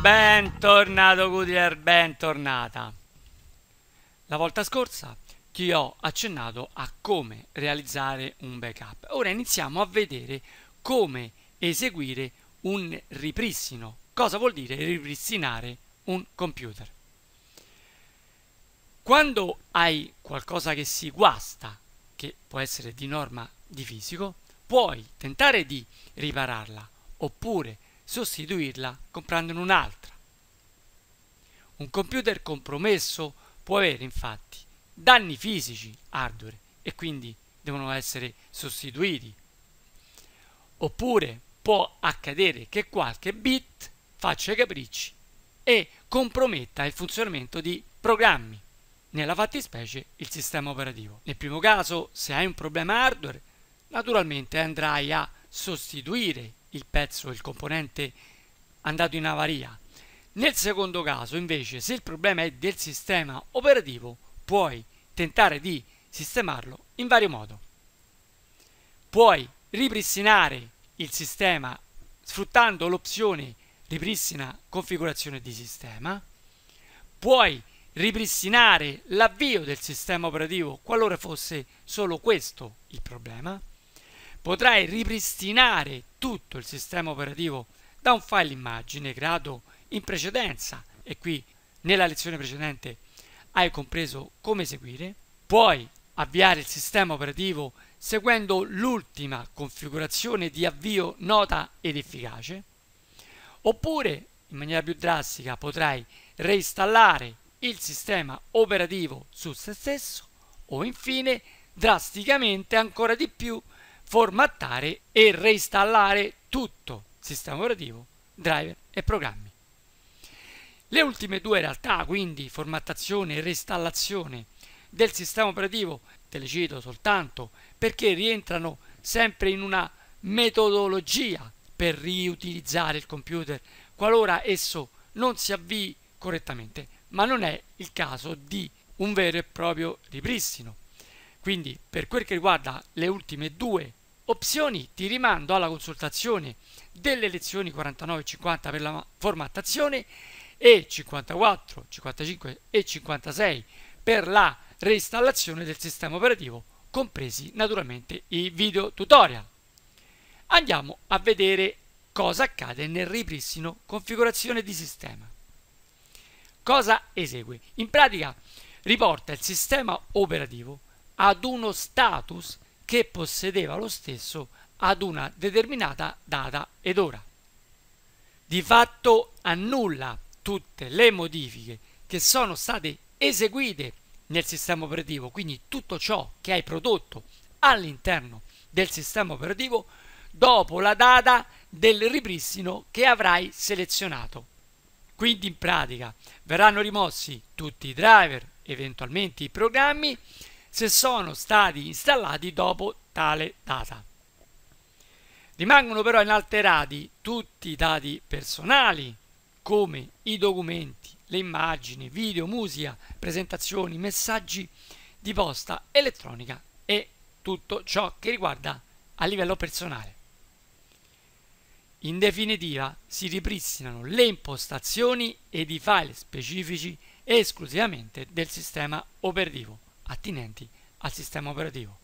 Bentornato Goodyear, bentornata. La volta scorsa ti ho accennato a come realizzare un backup. Ora iniziamo a vedere come eseguire un ripristino. Cosa vuol dire ripristinare un computer? Quando hai qualcosa che si guasta, che può essere di norma di fisico, puoi tentare di ripararla oppure sostituirla comprandone un'altra. Un computer compromesso può avere infatti danni fisici hardware e quindi devono essere sostituiti. Oppure può accadere che qualche bit faccia i capricci e comprometta il funzionamento di programmi, nella fattispecie il sistema operativo. Nel primo caso, se hai un problema hardware, naturalmente andrai a sostituire il pezzo, il componente andato in avaria. Nel secondo caso, invece, se il problema è del sistema operativo, puoi tentare di sistemarlo in vario modo. Puoi ripristinare il sistema sfruttando l'opzione ripristina configurazione di sistema, puoi ripristinare l'avvio del sistema operativo qualora fosse solo questo il problema, potrai ripristinare tutto il sistema operativo da un file immagine creato in precedenza e qui nella lezione precedente hai compreso come eseguire, puoi avviare il sistema operativo seguendo l'ultima configurazione di avvio nota ed efficace, oppure in maniera più drastica potrai reinstallare il sistema operativo su se stesso o infine drasticamente ancora di più formattare e reinstallare tutto, sistema operativo, driver e programmi. Le ultime due realtà, quindi formattazione e reinstallazione del sistema operativo, te le cito soltanto perché rientrano sempre in una metodologia per riutilizzare il computer qualora esso non si avvii correttamente, ma non è il caso di un vero e proprio ripristino. Quindi per quel che riguarda le ultime due opzioni ti rimando alla consultazione delle lezioni 49 e 50 per la formattazione e 54, 55 e 56 per la reinstallazione del sistema operativo, compresi naturalmente i video tutorial. Andiamo a vedere cosa accade nel ripristino configurazione di sistema. Cosa esegue? In pratica riporta il sistema operativo ad uno status che possedeva lo stesso ad una determinata data ed ora. Di fatto annulla tutte le modifiche che sono state eseguite nel sistema operativo, quindi tutto ciò che hai prodotto all'interno del sistema operativo dopo la data del ripristino che avrai selezionato. Quindi in pratica verranno rimossi tutti i driver, eventualmente i programmi se sono stati installati dopo tale data. Rimangono però inalterati tutti i dati personali, come i documenti, le immagini, video, musica, presentazioni, messaggi di posta elettronica e tutto ciò che riguarda a livello personale. In definitiva si ripristinano le impostazioni ed i file specifici esclusivamente del sistema operativo attinenti al sistema operativo.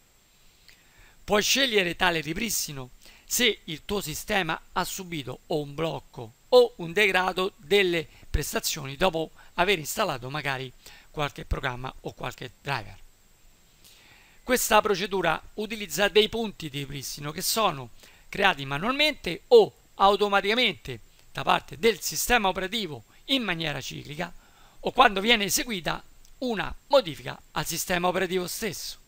Puoi scegliere tale ripristino se il tuo sistema ha subito o un blocco o un degrado delle prestazioni dopo aver installato magari qualche programma o qualche driver. Questa procedura utilizza dei punti di ripristino che sono creati manualmente o automaticamente da parte del sistema operativo in maniera ciclica o quando viene eseguita una modifica al sistema operativo stesso.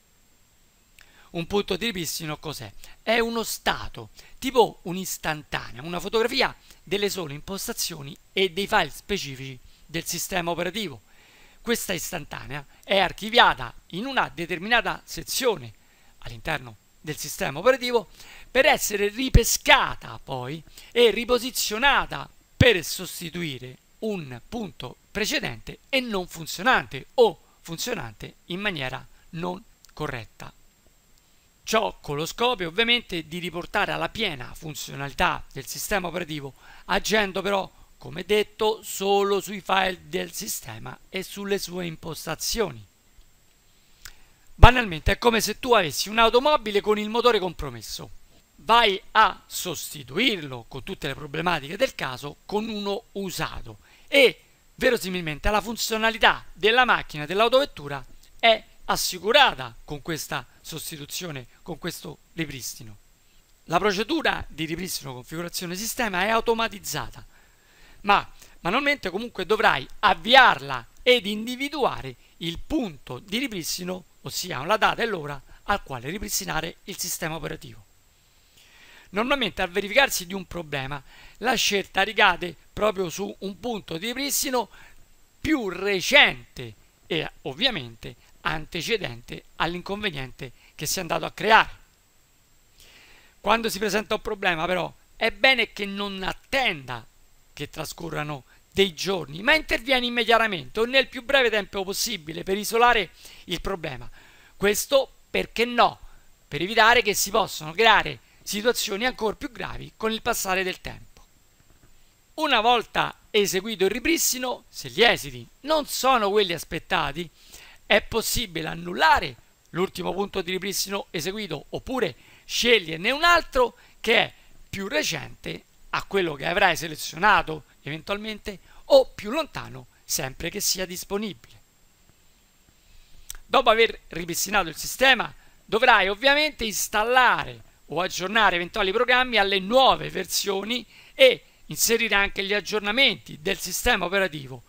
Un punto di ripristino cos'è? È uno stato, tipo un'istantanea, una fotografia delle sole impostazioni e dei file specifici del sistema operativo. Questa istantanea è archiviata in una determinata sezione all'interno del sistema operativo per essere ripescata poi e riposizionata per sostituire un punto precedente e non funzionante o funzionante in maniera non corretta. Ciò con lo scopo ovviamente di riportare alla piena funzionalità del sistema operativo, agendo però, come detto, solo sui file del sistema e sulle sue impostazioni. Banalmente è come se tu avessi un'automobile con il motore compromesso. Vai a sostituirlo con tutte le problematiche del caso con uno usato e verosimilmente la funzionalità della macchina, dell'autovettura è assicurata con questa sostituzione, con questo ripristino. La procedura di ripristino configurazione sistema è automatizzata, ma manualmente comunque dovrai avviarla ed individuare il punto di ripristino, ossia la data e l'ora al quale ripristinare il sistema operativo. Normalmente al verificarsi di un problema la scelta ricade proprio su un punto di ripristino più recente e ovviamente antecedente all'inconveniente che si è andato a creare. Quando si presenta un problema però è bene che non attenda che trascorrano dei giorni, ma intervieni immediatamente o nel più breve tempo possibile per isolare il problema. Questo perché no? Per evitare che si possano creare situazioni ancora più gravi con il passare del tempo. Una volta eseguito il ripristino, se gli esiti non sono quelli aspettati, è possibile annullare l'ultimo punto di ripristino eseguito oppure sceglierne un altro che è più recente a quello che avrai selezionato eventualmente o più lontano sempre che sia disponibile. Dopo aver ripristinato il sistema dovrai ovviamente installare o aggiornare eventuali programmi alle nuove versioni e inserire anche gli aggiornamenti del sistema operativo.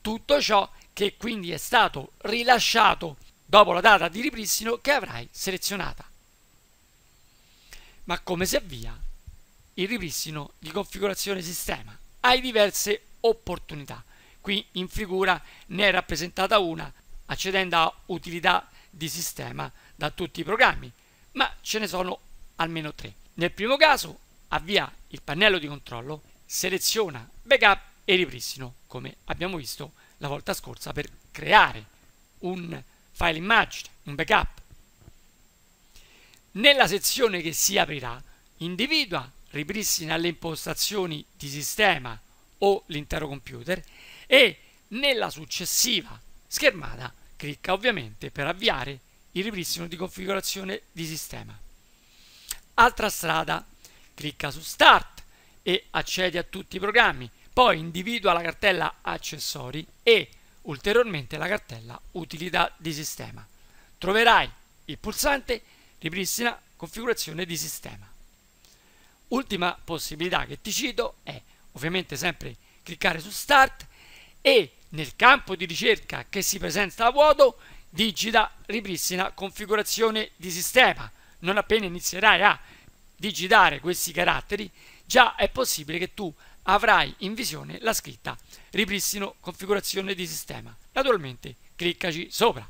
Tutto ciò che quindi è stato rilasciato dopo la data di ripristino che avrai selezionata. Ma come si avvia il ripristino di configurazione sistema? Hai diverse opportunità. Qui in figura ne è rappresentata una accedendo a utilità di sistema da tutti i programmi, ma ce ne sono almeno tre. Nel primo caso avvia il pannello di controllo, seleziona backup e ripristino, come abbiamo visto la volta scorsa per creare un file immagine, un backup. Nella sezione che si aprirà, individua, ripristina le impostazioni di sistema o l'intero computer e nella successiva schermata clicca ovviamente per avviare il ripristino di configurazione di sistema. Altra strada, clicca su Start e accedi a tutti i programmi, poi individua la cartella Accessori e ulteriormente la cartella Utilità di sistema. Troverai il pulsante Ripristina configurazione di sistema. Ultima possibilità che ti cito è ovviamente sempre cliccare su Start e nel campo di ricerca che si presenta a vuoto digita Ripristina configurazione di sistema non appena inizierai a digitare questi caratteri, già è possibile che tu avrai in visione la scritta ripristino configurazione di sistema. Naturalmente cliccaci sopra.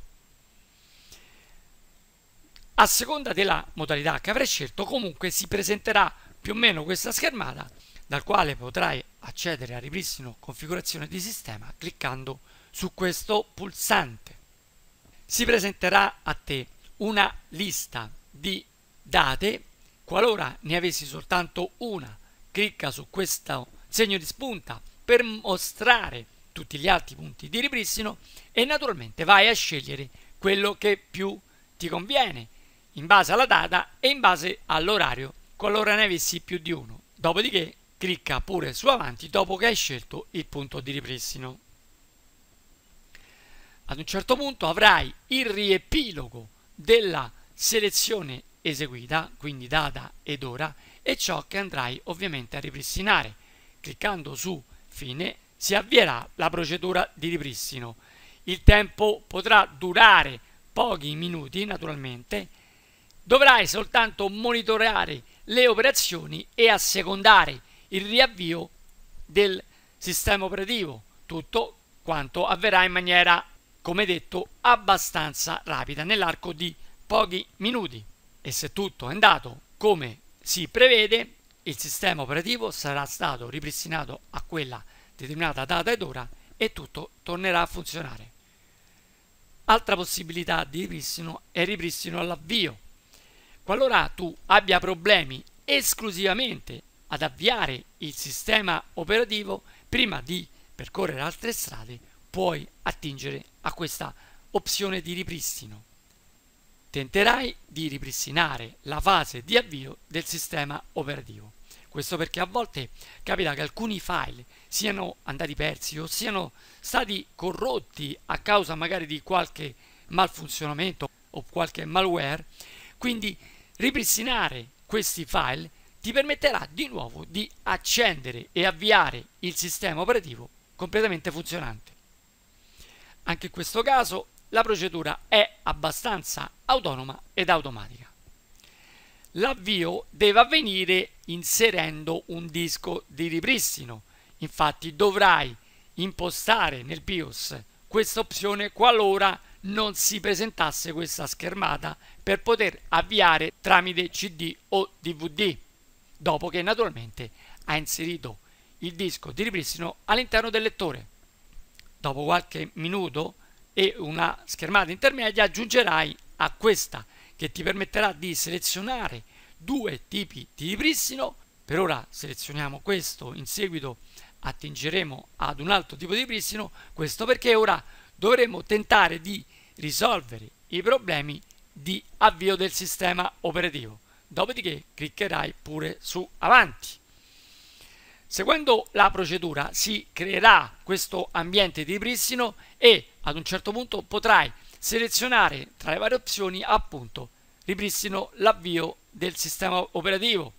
A seconda della modalità che avrai scelto comunque si presenterà più o meno questa schermata dal quale potrai accedere a ripristino configurazione di sistema cliccando su questo pulsante. Si presenterà a te una lista di date, qualora ne avessi soltanto una, clicca su questo segno di spunta per mostrare tutti gli altri punti di ripristino e naturalmente vai a scegliere quello che più ti conviene in base alla data e in base all'orario qualora ne avessi più di uno. Dopodiché clicca pure su avanti dopo che hai scelto il punto di ripristino. Ad un certo punto avrai il riepilogo della selezione eseguita, quindi data ed ora, e ciò che andrai ovviamente a ripristinare. Cliccando su Fine si avvierà la procedura di ripristino. Il tempo potrà durare pochi minuti naturalmente. Dovrai soltanto monitorare le operazioni e assecondare il riavvio del sistema operativo. Tutto quanto avverrà in maniera, come detto, abbastanza rapida nell'arco di pochi minuti e se tutto è andato come si prevede, il sistema operativo sarà stato ripristinato a quella determinata data ed ora e tutto tornerà a funzionare. Altra possibilità di ripristino è il ripristino all'avvio. Qualora tu abbia problemi esclusivamente ad avviare il sistema operativo prima di percorrere altre strade, puoi attingere a questa opzione di ripristino tenterai di ripristinare la fase di avvio del sistema operativo. Questo perché a volte capita che alcuni file siano andati persi o siano stati corrotti a causa magari di qualche malfunzionamento o qualche malware, quindi ripristinare questi file ti permetterà di nuovo di accendere e avviare il sistema operativo completamente funzionante. Anche in questo caso la procedura è abbastanza autonoma ed automatica. L'avvio deve avvenire inserendo un disco di ripristino, infatti dovrai impostare nel BIOS questa opzione qualora non si presentasse questa schermata per poter avviare tramite CD o DVD, dopo che naturalmente hai inserito il disco di ripristino all'interno del lettore. Dopo qualche minuto e una schermata intermedia aggiungerai a questa che ti permetterà di selezionare due tipi di ripristino per ora selezioniamo questo in seguito attingeremo ad un altro tipo di ripristino questo perché ora dovremo tentare di risolvere i problemi di avvio del sistema operativo dopodiché cliccherai pure su avanti Seguendo la procedura si creerà questo ambiente di ripristino e ad un certo punto potrai selezionare tra le varie opzioni appunto ripristino l'avvio del sistema operativo.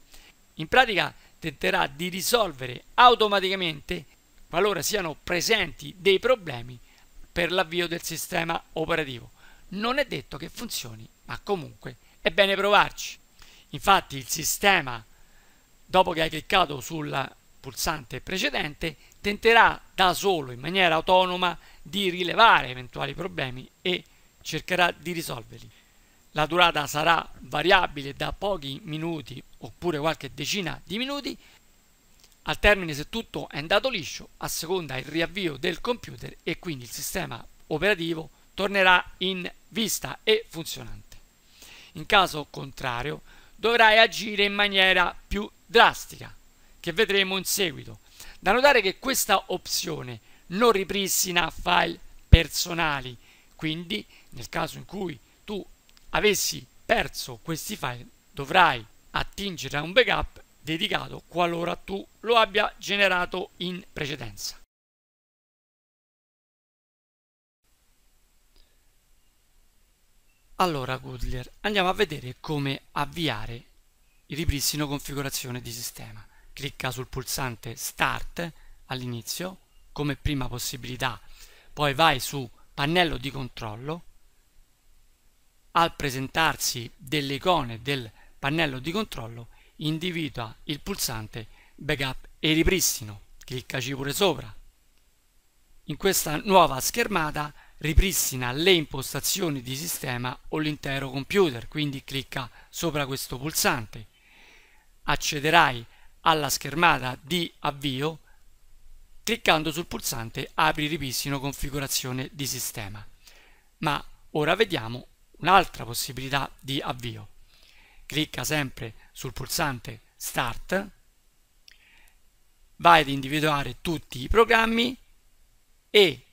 In pratica tenterà di risolvere automaticamente qualora siano presenti dei problemi per l'avvio del sistema operativo. Non è detto che funzioni, ma comunque è bene provarci. Infatti il sistema, dopo che hai cliccato sulla pulsante precedente, tenterà da solo, in maniera autonoma, di rilevare eventuali problemi e cercherà di risolverli. La durata sarà variabile da pochi minuti oppure qualche decina di minuti. Al termine, se tutto è andato liscio, a seconda il riavvio del computer e quindi il sistema operativo tornerà in vista e funzionante. In caso contrario, dovrai agire in maniera più drastica, che vedremo in seguito. Da notare che questa opzione non ripristina file personali, quindi nel caso in cui tu avessi perso questi file dovrai attingere a un backup dedicato qualora tu lo abbia generato in precedenza. Allora Goodler, andiamo a vedere come avviare il ripristino configurazione di sistema clicca sul pulsante Start all'inizio come prima possibilità, poi vai su Pannello di controllo, al presentarsi delle icone del pannello di controllo individua il pulsante Backup e ripristino, cliccaci pure sopra. In questa nuova schermata ripristina le impostazioni di sistema o l'intero computer, quindi clicca sopra questo pulsante. Accederai alla schermata di avvio cliccando sul pulsante apri ripristino configurazione di sistema. Ma ora vediamo un'altra possibilità di avvio. Clicca sempre sul pulsante Start, vai ad individuare tutti i programmi e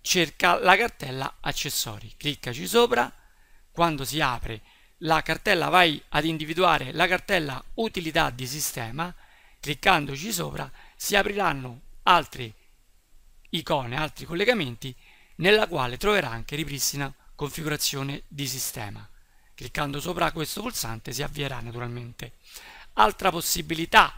cerca la cartella accessori. Cliccaci sopra, quando si apre la cartella vai ad individuare la cartella utilità di sistema, cliccandoci sopra si apriranno altre icone, altri collegamenti, nella quale troverà anche ripristina configurazione di sistema. Cliccando sopra questo pulsante si avvierà naturalmente. Altra possibilità,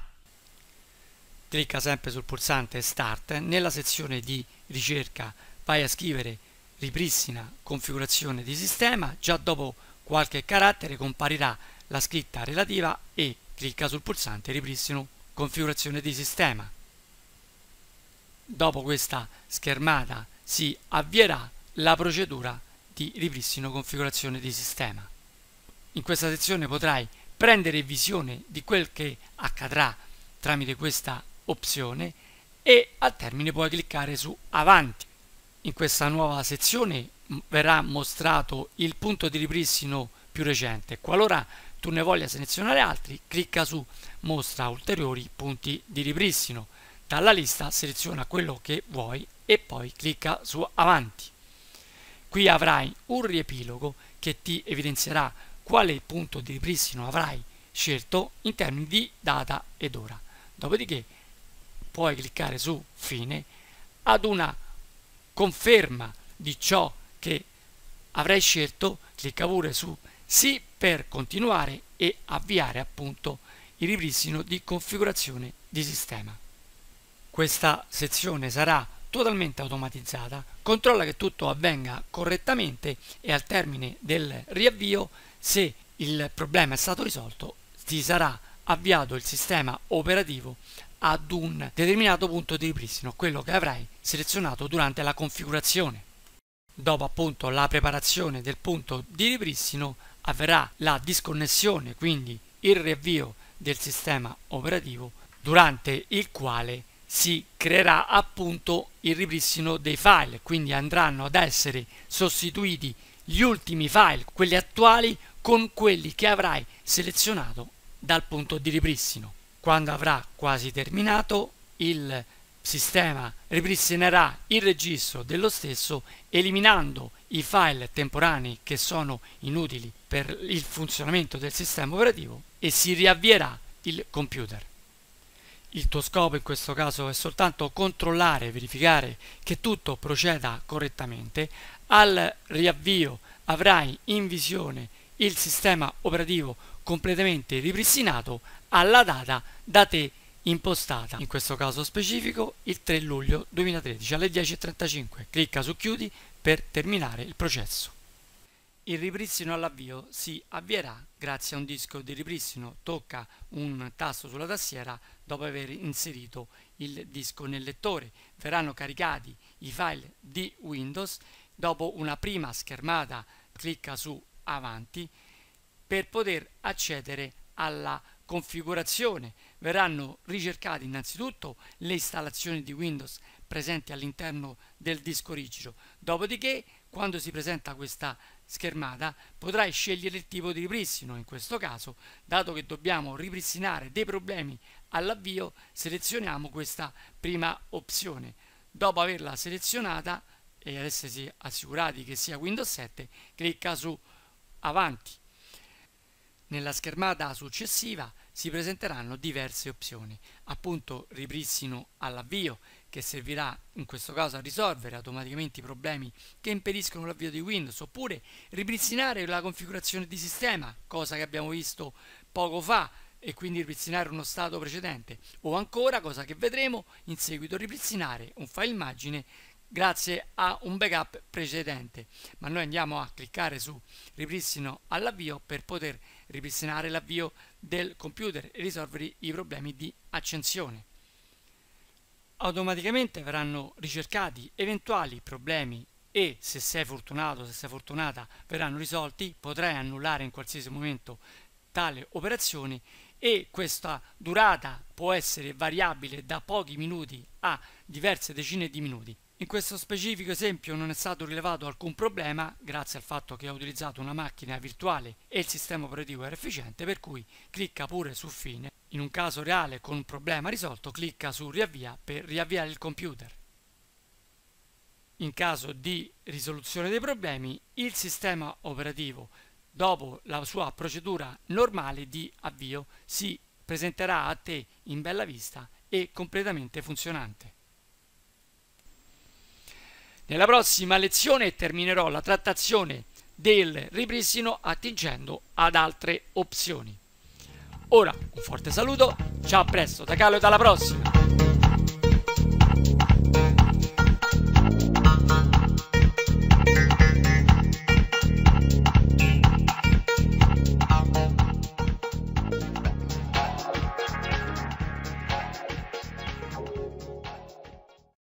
clicca sempre sul pulsante Start, nella sezione di ricerca vai a scrivere ripristina configurazione di sistema, già dopo qualche carattere comparirà la scritta relativa e clicca sul pulsante ripristino configurazione di sistema. Dopo questa schermata si avvierà la procedura di ripristino configurazione di sistema. In questa sezione potrai prendere visione di quel che accadrà tramite questa opzione e al termine puoi cliccare su avanti. In questa nuova sezione verrà mostrato il punto di ripristino più recente. Qualora tu ne voglia selezionare altri, clicca su mostra ulteriori punti di ripristino. Dalla lista seleziona quello che vuoi e poi clicca su avanti. Qui avrai un riepilogo che ti evidenzierà quale punto di ripristino avrai scelto in termini di data ed ora. Dopodiché puoi cliccare su fine ad una conferma di ciò che avrei scelto, clicca pure su sì per continuare e avviare appunto il ripristino di configurazione di sistema. Questa sezione sarà totalmente automatizzata, controlla che tutto avvenga correttamente e al termine del riavvio, se il problema è stato risolto, ti sarà avviato il sistema operativo ad un determinato punto di ripristino, quello che avrai selezionato durante la configurazione dopo appunto la preparazione del punto di ripristino avverrà la disconnessione, quindi il riavvio del sistema operativo durante il quale si creerà appunto il ripristino dei file, quindi andranno ad essere sostituiti gli ultimi file, quelli attuali, con quelli che avrai selezionato dal punto di ripristino. Quando avrà quasi terminato, il sistema ripristinerà il registro dello stesso eliminando i file temporanei che sono inutili per il funzionamento del sistema operativo e si riavvierà il computer. Il tuo scopo in questo caso è soltanto controllare e verificare che tutto proceda correttamente. Al riavvio avrai in visione il sistema operativo completamente ripristinato alla data da te impostata in questo caso specifico il 3 luglio 2013 alle 10.35. Clicca su chiudi per terminare il processo. Il ripristino all'avvio si avvierà grazie a un disco di ripristino. Tocca un tasto sulla tastiera dopo aver inserito il disco nel lettore. Verranno caricati i file di Windows. Dopo una prima schermata clicca su avanti per poter accedere alla configurazione verranno ricercate innanzitutto le installazioni di Windows presenti all'interno del disco rigido, dopodiché quando si presenta questa schermata potrai scegliere il tipo di ripristino, in questo caso dato che dobbiamo ripristinare dei problemi all'avvio selezioniamo questa prima opzione, dopo averla selezionata e ad essersi assicurati che sia Windows 7 clicca su avanti. Nella schermata successiva si presenteranno diverse opzioni, appunto ripristino all'avvio che servirà in questo caso a risolvere automaticamente i problemi che impediscono l'avvio di Windows oppure ripristinare la configurazione di sistema, cosa che abbiamo visto poco fa e quindi ripristinare uno stato precedente o ancora, cosa che vedremo in seguito, ripristinare un file immagine grazie a un backup precedente ma noi andiamo a cliccare su ripristino all'avvio per poter ripristinare l'avvio del computer e risolvere i problemi di accensione. Automaticamente verranno ricercati eventuali problemi e se sei fortunato, se sei fortunata, verranno risolti, potrai annullare in qualsiasi momento tale operazione e questa durata può essere variabile da pochi minuti a diverse decine di minuti. In questo specifico esempio non è stato rilevato alcun problema grazie al fatto che ho utilizzato una macchina virtuale e il sistema operativo era efficiente per cui clicca pure su fine. In un caso reale con un problema risolto clicca su riavvia per riavviare il computer. In caso di risoluzione dei problemi il sistema operativo dopo la sua procedura normale di avvio si presenterà a te in bella vista e completamente funzionante. Nella prossima lezione terminerò la trattazione del ripristino attingendo ad altre opzioni. Ora un forte saluto, ciao a presto da Carlo e alla prossima!